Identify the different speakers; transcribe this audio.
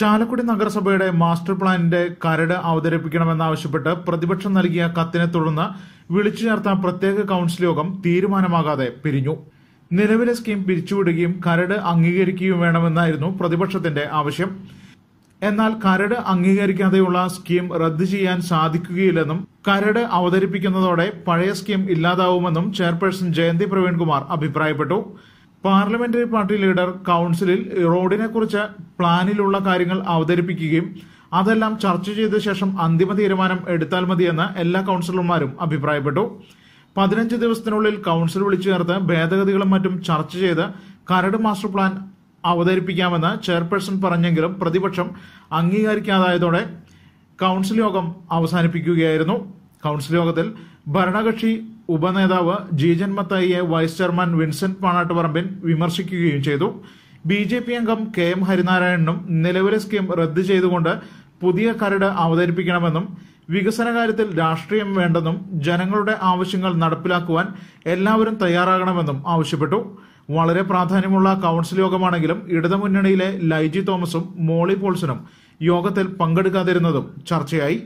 Speaker 1: ചാലക്കുടി നഗരസഭയുടെ മാസ്റ്റർ പ്ലാനിന്റെ കരട് അവതരിപ്പിക്കണമെന്നാവശ്യപ്പെട്ട് പ്രതിപക്ഷം നൽകിയ കത്തിനെ തുടർന്ന് വിളിച്ചു ചേർത്ത പ്രത്യേക കൌൺസിൽ യോഗം തീരുമാനമാകാതെ പിരിഞ്ഞു നിലവിലെ സ്കീം പിരിച്ചുവിടുകയും കരട് അംഗീകരിക്കുകയും വേണമെന്നായിരുന്നു പ്രതിപക്ഷത്തിന്റെ ആവശ്യം എന്നാൽ കരട് അംഗീകരിക്കാതെയുള്ള സ്കീം റദ്ദ് ചെയ്യാൻ സാധിക്കുകയില്ലെന്നും കരട് അവതരിപ്പിക്കുന്നതോടെ പഴയ സ്കീം ഇല്ലാതാവുമെന്നും ചെയർപേഴ്സൺ ജയന്തി പ്രവീൺകുമാർ അഭിപ്രായപ്പെട്ടു പാർലമെന്ററി പാർട്ടി ലീഡർ കൗൺസിലിൽ റോഡിനെക്കുറിച്ച് പ്ലാനിലുള്ള കാര്യങ്ങൾ അവതരിപ്പിക്കുകയും അതെല്ലാം ചർച്ച ചെയ്ത ശേഷം അന്തിമ തീരുമാനം എടുത്താൽ മതിയെന്ന് എല്ലാ കൗൺസിലർമാരും അഭിപ്രായപ്പെട്ടു പതിനഞ്ച് ദിവസത്തിനുള്ളിൽ കൗൺസിൽ വിളിച്ചു ചേർത്ത് ഭേദഗതികളും മറ്റും ചർച്ച ചെയ്ത് കരട് മാസ്റ്റർ പ്ലാൻ അവതരിപ്പിക്കാമെന്ന് ചെയർപേഴ്സൺ പറഞ്ഞെങ്കിലും പ്രതിപക്ഷം അംഗീകരിക്കാതായതോടെ കൗൺസിൽ യോഗം അവസാനിപ്പിക്കുകയായിരുന്നു കൗൺസിൽ യോഗത്തിൽ ഭരണകക്ഷി ഉപനേതാവ് ജി മത്തായിയെ വൈസ് ചെയർമാൻ വിൻസെന്റ് പാണാട്ടുപറമ്പിൽ വിമർശിക്കുകയും ചെയ്തു ബി ജെ പി അംഗം കെ എം ഹരിനാരായണനും നിലവിലെ സ്കീം റദ്ദു ചെയ്തുകൊണ്ട് പുതിയ കരട് അവതരിപ്പിക്കണമെന്നും വികസന കാര്യത്തിൽ രാഷ്ട്രീയം വേണ്ടെന്നും ജനങ്ങളുടെ ആവശ്യങ്ങൾ നടപ്പിലാക്കുവാൻ എല്ലാവരും തയ്യാറാകണമെന്നും ആവശ്യപ്പെട്ടു വളരെ പ്രാധാന്യമുള്ള കൌൺസിൽ യോഗമാണെങ്കിലും ഇടതുമുന്നണിയിലെ ലൈജി തോമസും മോളി പോൾസനും യോഗത്തിൽ പങ്കെടുക്കാതിരുന്നതും ചർച്ചയായി